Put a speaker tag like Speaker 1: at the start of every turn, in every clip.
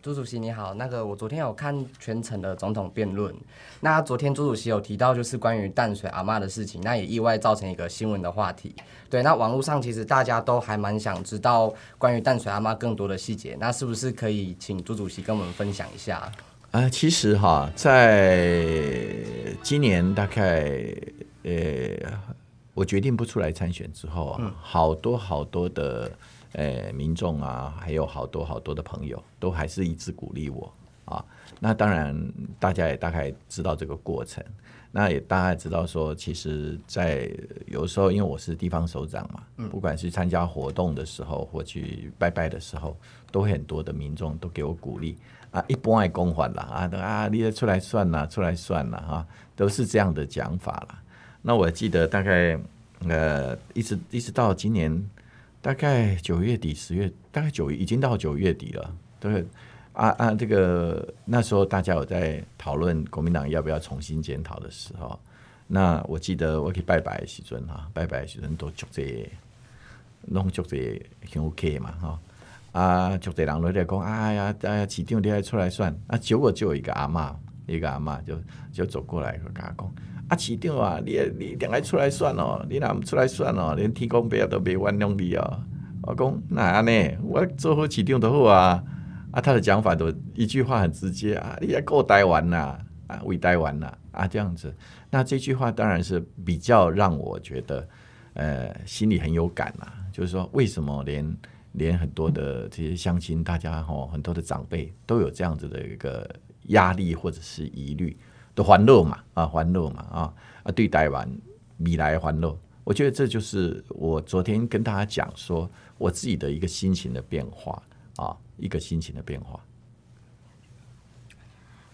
Speaker 1: 朱主席你好，那个我昨天有看全程的总统辩论，那昨天朱主席有提到就是关于淡水阿妈的事情，那也意外造成一个新闻的话题。对，那网络上其实大家都还蛮想知道关于淡水阿妈更多的细节，那是不是可以请朱主席跟我们分享一下？
Speaker 2: 啊，其实哈，在今年大概呃，我决定不出来参选之后，啊，好多好多的。呃，民众啊，还有好多好多的朋友，都还是一直鼓励我啊。那当然，大家也大概知道这个过程。那也大概知道说，其实，在有时候因为我是地方首长嘛，不管是参加活动的时候或去拜拜的时候，都很多的民众都给我鼓励啊，一般爱公款了啊，啊，你也出来算了，出来算了啊，都是这样的讲法了。那我记得大概呃，一直一直到今年。大概九月底十月，大概九已经到九月底了。对，啊啊，这个那时候大家有在讨论国民党要不要重新检讨的时候，那我记得我去拜拜时准哈，拜拜时准都足这弄足在很 OK 嘛哈。啊，足个人来在讲啊呀啊呀，市你还出来算啊，结果就一个阿嬷一个阿妈就就走过来和阿公啊起定啊，你也你定个出来算哦，你哪唔出来算哦，连提供别啊都别万两你哦。我讲哪安内，我做何起定都好啊。啊，他的讲法都一句话很直接啊，你也够呆完呐，啊未呆完呐，啊这样子。那这句话当然是比较让我觉得呃心里很有感啊。就是说为什么连连很多的这些乡亲，大家吼很多的长辈都有这样子的一个。压力或者是疑虑的欢乐嘛，啊，欢乐嘛，啊啊，对待完米来欢乐，我觉得这就是我昨天跟大家讲说我自己的一个心情的变化啊，一个心情的变化。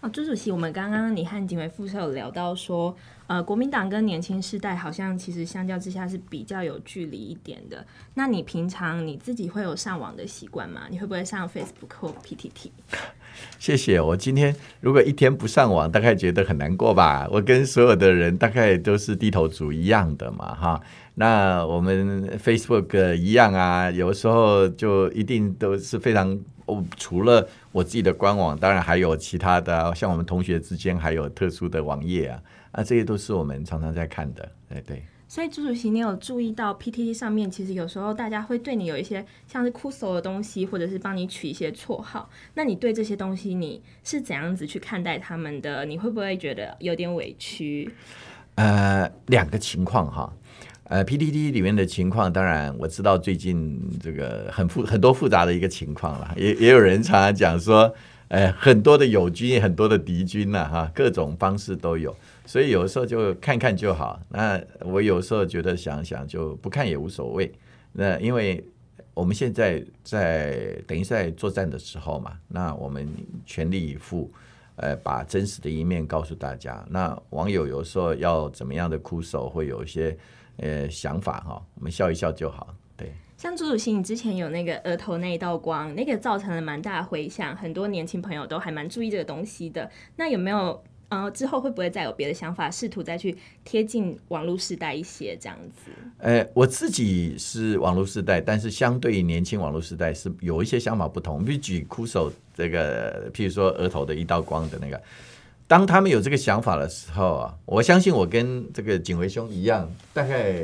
Speaker 3: 啊，朱主席，我们刚刚你和警卫副社有聊到说，呃，国民党跟年轻世代好像其实相较之下是比较有距离一点的。那你平常你自己会有上网的习惯吗？你会不会上 Facebook 或 PTT？
Speaker 2: 谢谢我今天如果一天不上网，大概觉得很难过吧。我跟所有的人大概都是低头族一样的嘛，哈。那我们 Facebook 一样啊，有时候就一定都是非常哦，除了我自己的官网，当然还有其他的，像我们同学之间还有特殊的网页啊，啊，这些都是我们常常在看的，哎，对。
Speaker 3: 所以，朱主席，你有注意到 P T T 上面，其实有时候大家会对你有一些像是酷搜的东西，或者是帮你取一些绰号。那你对这些东西，你是怎样子去看待他们的？你会不会觉得有点委
Speaker 2: 屈？呃，两个情况哈。呃，P T T 里面的情况，当然我知道最近这个很复很多复杂的一个情况了，也也有人常常讲说。哎，很多的友军，很多的敌军呐，哈，各种方式都有，所以有时候就看看就好。那我有时候觉得想想就不看也无所谓。那因为我们现在在等于在作战的时候嘛，那我们全力以赴，呃，把真实的一面告诉大家。那网友有时候要怎么样的哭手，会有一些呃想法哈，我们笑一笑就好。对，
Speaker 3: 像朱主席，你之前有那个额头那一道光，那个造成了蛮大的回响，很多年轻朋友都还蛮注意这个东西的。那有没有呃，之后会不会再有别的想法，试图再去贴近网络时代一些这样子？
Speaker 2: 哎，我自己是网络时代，但是相对于年轻网络时代是有一些想法不同。比如举枯手这个，譬如说额头的一道光的那个，当他们有这个想法的时候啊，我相信我跟这个景维兄一样，大概。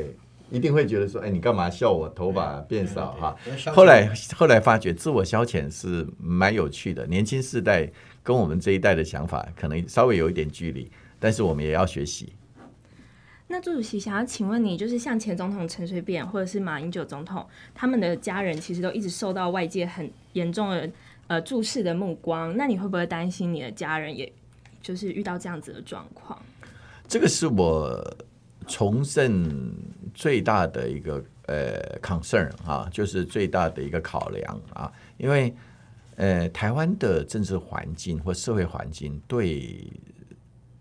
Speaker 2: 一定会觉得说，哎，你干嘛笑我头发变少哈？后来后来发觉，自我消遣是蛮有趣的。年轻世代跟我们这一代的想法可能稍微有一点距离，但是我们也要学习。
Speaker 3: 那朱主席想要请问你，就是像前总统陈水扁或者是马英九总统，他们的家人其实都一直受到外界很严重的呃注视的目光。那你会不会担心你的家人，也就是遇到这样子的状况？
Speaker 2: 这个是我。重振最大的一个呃 concern 啊，就是最大的一个考量啊，因为呃台湾的政治环境或社会环境对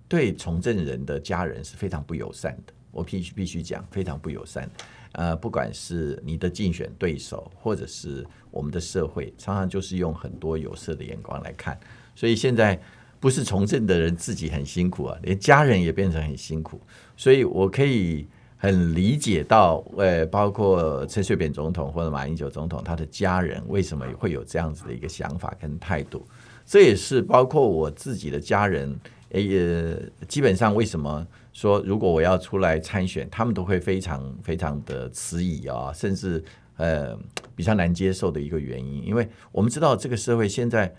Speaker 2: 对从政人的家人是非常不友善的，我必须必须讲非常不友善。呃，不管是你的竞选对手，或者是我们的社会，常常就是用很多有色的眼光来看，所以现在。不是从政的人自己很辛苦啊，连家人也变成很辛苦，所以我可以很理解到，呃，包括陈水扁总统或者马英九总统他的家人为什么会有这样子的一个想法跟态度。这也是包括我自己的家人，呃，基本上为什么说如果我要出来参选，他们都会非常非常的迟疑啊，甚至呃比较难接受的一个原因，因为我们知道这个社会现在。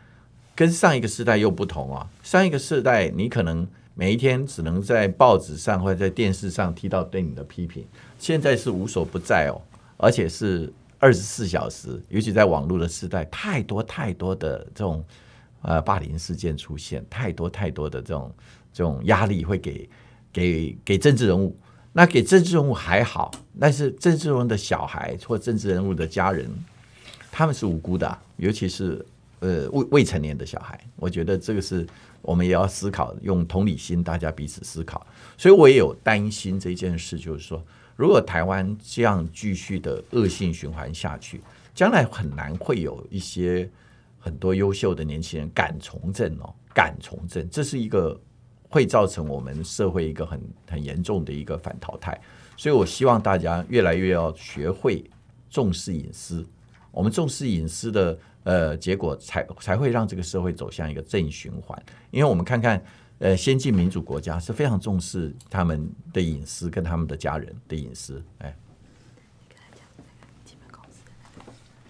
Speaker 2: 跟上一个时代又不同啊！上一个时代，你可能每一天只能在报纸上或者在电视上听到对你的批评。现在是无所不在哦，而且是二十四小时。尤其在网络的时代，太多太多的这种呃霸凌事件出现，太多太多的这种这种压力会给给给政治人物。那给政治人物还好，但是政治人物的小孩或政治人物的家人，他们是无辜的，尤其是。呃，未未成年的小孩，我觉得这个是我们也要思考，用同理心，大家彼此思考。所以我也有担心这件事，就是说，如果台湾这样继续的恶性循环下去，将来很难会有一些很多优秀的年轻人敢从政哦，敢从政，这是一个会造成我们社会一个很很严重的一个反淘汰。所以我希望大家越来越要学会重视隐私。我们重视隐私的，呃，结果才才会让这个社会走向一个正循环，因为我们看看，呃，先进民主国家是非常重视他们的隐私跟他们的家人的隐私，哎。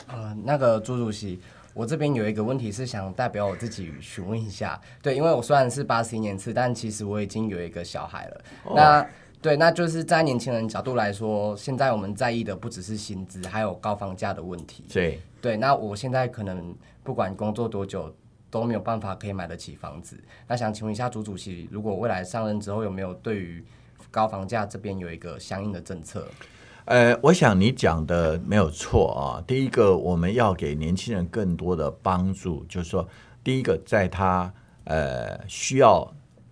Speaker 1: 呃，那个朱主席，我这边有一个问题是想代表我自己询问一下，对，因为我虽然是八十一年次，但其实我已经有一个小孩了，那。对，那就是在年轻人角度来说，现在我们在意的不只是薪资，还有高房价的问题。对对，那我现在可能不管工作多久都没有办法可以买得起房子。那想请问一下朱主席，如果未来上任之后有没有对于
Speaker 2: 高房价这边有一个相应的政策？呃，我想你讲的没有错啊。第一个，我们要给年轻人更多的帮助，就是说，第一个在他呃需要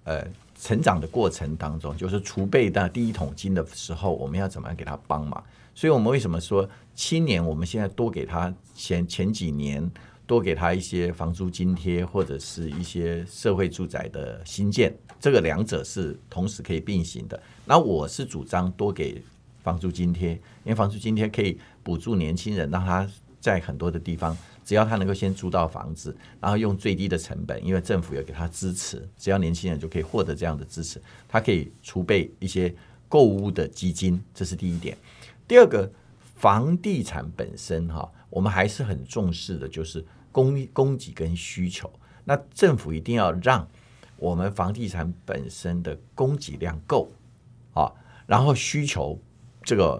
Speaker 2: 呃。成长的过程当中，就是储备的第一桶金的时候，我们要怎么样给他帮忙？所以，我们为什么说青年我们现在多给他前前几年多给他一些房租津贴，或者是一些社会住宅的新建，这个两者是同时可以并行的。那我是主张多给房租津贴，因为房租津贴可以补助年轻人，让他在很多的地方。只要他能够先租到房子，然后用最低的成本，因为政府有给他支持，只要年轻人就可以获得这样的支持，他可以储备一些购物的基金，这是第一点。第二个，房地产本身哈，我们还是很重视的，就是供供给跟需求。那政府一定要让我们房地产本身的供给量够啊，然后需求这个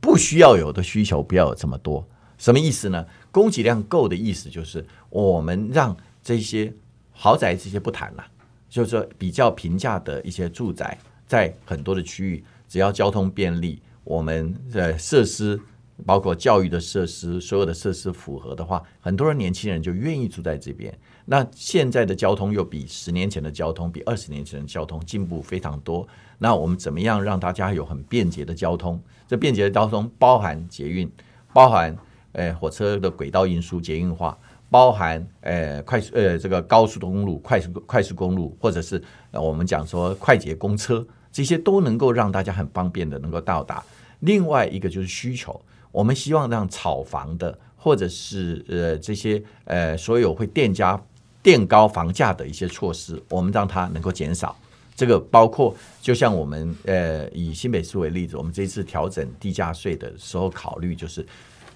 Speaker 2: 不需要有的需求不要有这么多。什么意思呢？供给量够的意思就是，我们让这些豪宅这些不谈了，就是说比较平价的一些住宅，在很多的区域，只要交通便利，我们的设施包括教育的设施，所有的设施符合的话，很多人年轻人就愿意住在这边。那现在的交通又比十年前的交通，比二十年前的交通进步非常多。那我们怎么样让大家有很便捷的交通？这便捷的交通包含捷运，包含。呃，火车的轨道运输捷运化，包含呃快速呃这个高速公路快速快速公路，或者是我们讲说快捷公车，这些都能够让大家很方便的能够到达。另外一个就是需求，我们希望让炒房的或者是呃这些呃所有会垫加垫高房价的一些措施，我们让它能够减少。这个包括就像我们呃以新北市为例子，我们这次调整地价税的时候考虑就是。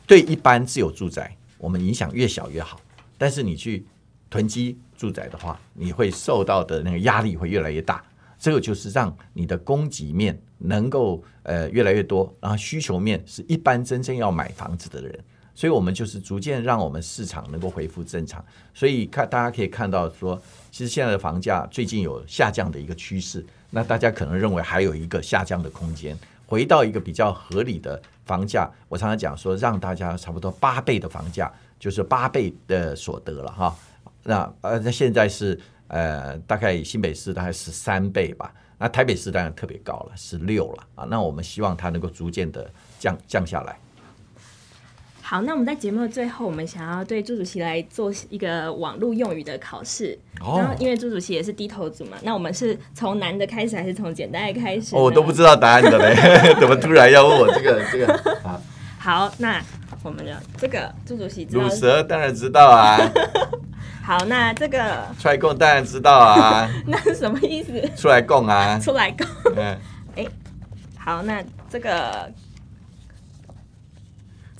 Speaker 2: 对一般自有住宅，我们影响越小越好。但是你去囤积住宅的话，你会受到的那个压力会越来越大。这个就是让你的供给面能够呃越来越多，然后需求面是一般真正要买房子的人。所以我们就是逐渐让我们市场能够恢复正常。所以看大家可以看到，说其实现在的房价最近有下降的一个趋势，那大家可能认为还有一个下降的空间。回到一个比较合理的房价，我常常讲说，让大家差不多八倍的房价，就是八倍的所得了哈。那呃，那现在是呃，大概新北市大概是三倍吧，那台北市当然特别高了，是六了啊。那我们希望它能够逐渐的降降下来。
Speaker 3: 好，那我们在节目的最后，我们想要对朱主席来做一个网络用语的考试。哦。然后，因为朱主席也是低头族嘛，那我们是从难的开始还是从简单的开始？哦，我都不知道答案的
Speaker 2: 嘞，怎么突然要问我这个这个？
Speaker 3: 啊。好，那我们的这个朱主席。乳蛇
Speaker 2: 当然知道啊。
Speaker 3: 好，那这个。
Speaker 2: 出来供当然知道啊。
Speaker 3: 那是什么意思？
Speaker 2: 出来供啊。出来供。嗯。
Speaker 3: 哎，好，那这个。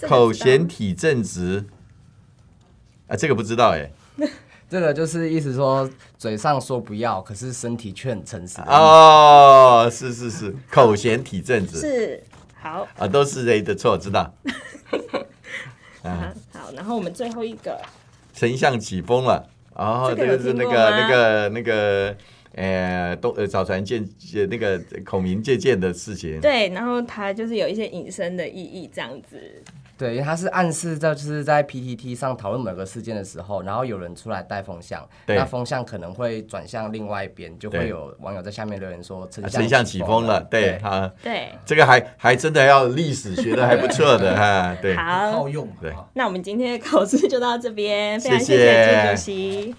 Speaker 2: 口嫌体正直，啊，这个不知道哎。
Speaker 1: 这个就是意思说，嘴上说不要，可是身体却很诚实。哦，
Speaker 2: 是是是，口嫌体正直是好啊，都是人的错，知道。啊，
Speaker 3: 好，然后我们最后一个
Speaker 2: 丞相起风了，然后个、是那个那个那个，呃，东呃，早传借借那个孔明借箭的事情。
Speaker 3: 对，然后他就是有一些隐身的意义，这样子。
Speaker 1: 对，因为他是暗示在，就是在 P T T 上讨论某个事件的时候，然后有人出来带风向，那风向可能会转向另外一边，就会有网友在下面留言说，丞相起风了，
Speaker 2: 对，他，对，这个还还真的要历史学的还不错的哈，对，好用，对，
Speaker 3: 那我们今天的考试就到这边，非常谢谢朱主
Speaker 1: 席。